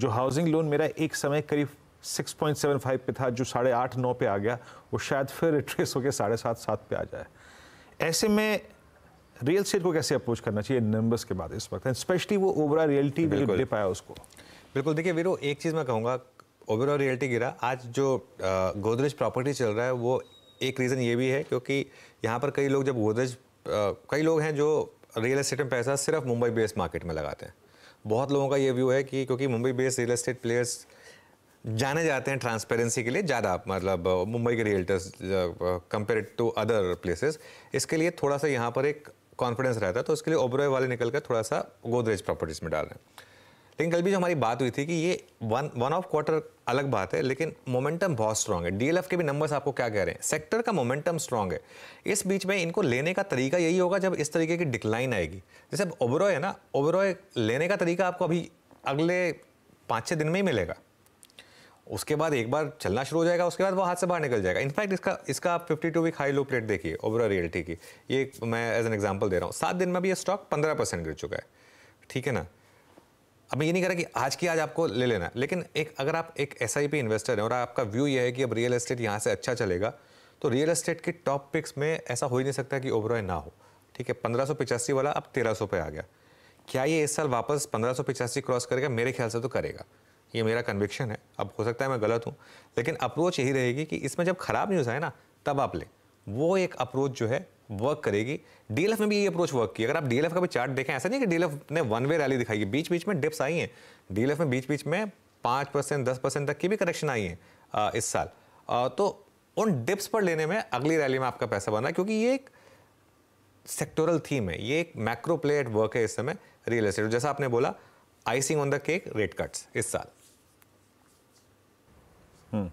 जो housing loan मेरा एक समय करीब 6.75 पे था जो साढ़े आठ नौ पे आ गया वो शायद फिर रिट्रेस होकर साढ़े सात सात पे आ जाए ऐसे में रियल स्टेट को कैसे अप्रोच करना चाहिए नंबर्स के बाद इस वक्त स्पेशली वो ओवरऑल रियलिटी दे पाया उसको बिल्कुल देखिए वीरो एक चीज़ मैं कहूँगा ओवरऑल रियलिटी गिरा आज जो गोदरेज प्रॉपर्टी चल रहा है वो एक रीज़न ये भी है क्योंकि यहाँ पर कई लोग जब गोदरेज कई लोग हैं जो रियल इस्टेट में पैसा सिर्फ मुंबई बेस्ड मार्केट में लगाते हैं बहुत लोगों का ये व्यू है कि क्योंकि Mumbai based real estate players जाने जाते हैं ट्रांसपेरेंसी के लिए ज़्यादा मतलब मुंबई के realtors compare to other places इसके लिए थोड़ा सा यहाँ पर एक कॉन्फिडेंस रहता है तो उसके लिए ओबरॉय वाले निकल कर थोड़ा सा गोदरेज प्रॉपर्टीज़ में डाल रहे हैं लेकिन कल भी जो हमारी बात हुई थी कि ये वन वन ऑफ क्वार्टर अलग बात है लेकिन मोमेंटम बहुत स्ट्रांग है डीएलएफ के भी नंबर्स आपको क्या कह रहे हैं सेक्टर का मोमेंटम स्ट्रांग है इस बीच में इनको लेने का तरीका यही होगा जब इस तरीके की डिक्लाइन आएगी जैसे ओबरॉय है ना ओबरॉय लेने का तरीका आपको अभी अगले पाँच छः दिन में ही मिलेगा उसके बाद एक बार चलना शुरू हो जाएगा उसके बाद वो हाथ से बाहर निकल जाएगा इनफैक्ट इसका इसका आप fifty two week high low plate देखिए ओवरऑल रियलिटी की ये मैं एज एन एग्जाम्पल दे रहा हूँ सात दिन में भी ये स्टॉक पंद्रह परसेंट गिर चुका है ठीक है ना अब मैं ये नहीं कह रहा कि आज की आज आपको ले लेना लेकिन एक अगर आप एक एस इन्वेस्टर हैं और आपका व्यू ये है कि अब रियल एस्टेट यहाँ से अच्छा चलेगा तो रियल एस्टेट के टॉप पिक्स में ऐसा हो ही नहीं सकता कि ओबरॉय ना हो ठीक है पंद्रह वाला अब तेरह पे आ गया क्या ये इस साल वापस पंद्रह क्रॉस करेगा मेरे ख्याल से तो करेगा ये मेरा कन्विक्शन है अब हो सकता है मैं गलत हूँ लेकिन अप्रोच यही रहेगी कि इसमें जब ख़राब न्यूज़ आए ना तब आप लें वो एक अप्रोच जो है वर्क करेगी डीएलएफ में भी ये अप्रोच वर्क की अगर आप डीएलएफ का भी चार्ट देखें ऐसा नहीं कि डीएलएफ ने वन वे रैली दिखाई है बीच बीच में डिप्स आई हैं डीएलएफ में बीच बीच में पाँच परसेंट दस परसेंट तक की भी करेक्शन आई है इस साल तो उन डिप्स पर लेने में अगली रैली में आपका पैसा बन रहा है क्योंकि ये एक सेक्टोरल थीम है ये एक मैक्रो प्लेट वर्क है इस समय रियल एस्टेट जैसा आपने बोला icing on the cake rate cuts इस साल हम्म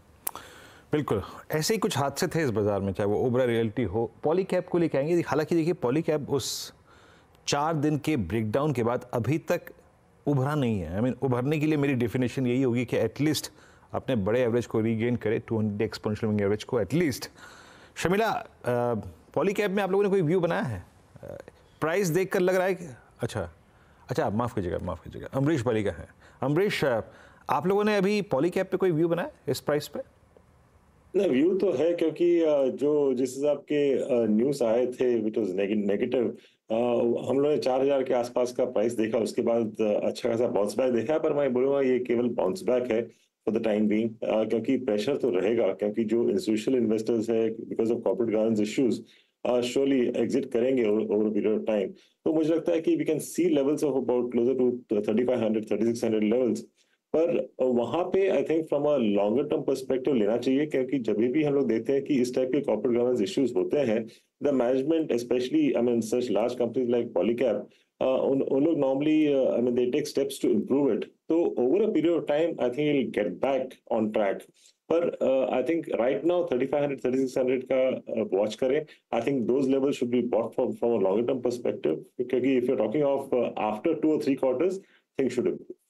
बिल्कुल ऐसे ही कुछ हादसे थे इस बाज़ार में चाहे वो ओबरा रियलिटी हो पॉली कैब को लेकर आएंगे हालांकि देखिए पॉली कैब उस चार दिन के ब्रेकडाउन के बाद अभी तक उभरा नहीं है आई I मीन mean, उभरने के लिए मेरी डेफिनेशन यही होगी कि एटलीस्ट अपने बड़े एवरेज को रीगेन करे टू हंड्रेड एक्सपोनशियल एवरेज को एटलीस्ट शमिला पॉली कैब में आप लोगों ने कोई व्यू बनाया है प्राइस देख कर लग रहा है कि अच्छा अच्छा आप माफ़ कीजिएगा माफ़ कीजिएगा अमरीश पाली का है अमरीश आप लोगों ने अभी पॉली कैब पर कोई व्यू बनाया इस प्राइस पर व्यू तो है क्योंकि जो जिस हिसाब के न्यूज़ आए थे व्हिच वॉज नेगेटिव हम लोगों ने चार हजार के आसपास का प्राइस देखा, उसके बाद अच्छा खासा बाउंस बैक देखा, पर मैं बोलूँगा ये केवल बाउंस बैक है फॉर द टाइम बींग क्योंकि प्रेशर तो रहेगा क्योंकि जो इंस्टीट्यूशनल इन्वेस्टर्स है because of corporate governance issues surely exit करेंगे ओवर पीरियड ऑफ टाइम। तो मुझे लगता है कि we can see levels of about closer to thirty thirty five hundred six hundred levels पर वहां पे I think from a longer term perspective लेना चाहिए क्योंकि जब भी हम लोग देखते हैं कि इस टाइप के कॉर्पोरेट गवर्नेंस इश्यूज होते हैं the management specially I mean such large companies like Polycab उन उन लोग normally I mean they take steps to improve it तो over a period of time I think will get back on track पर I think right now 3500 3600 का watch uh, करें I think those level should be bought from from a longer term perspective क्योंकि if you talking of after two और three quarters thing should improve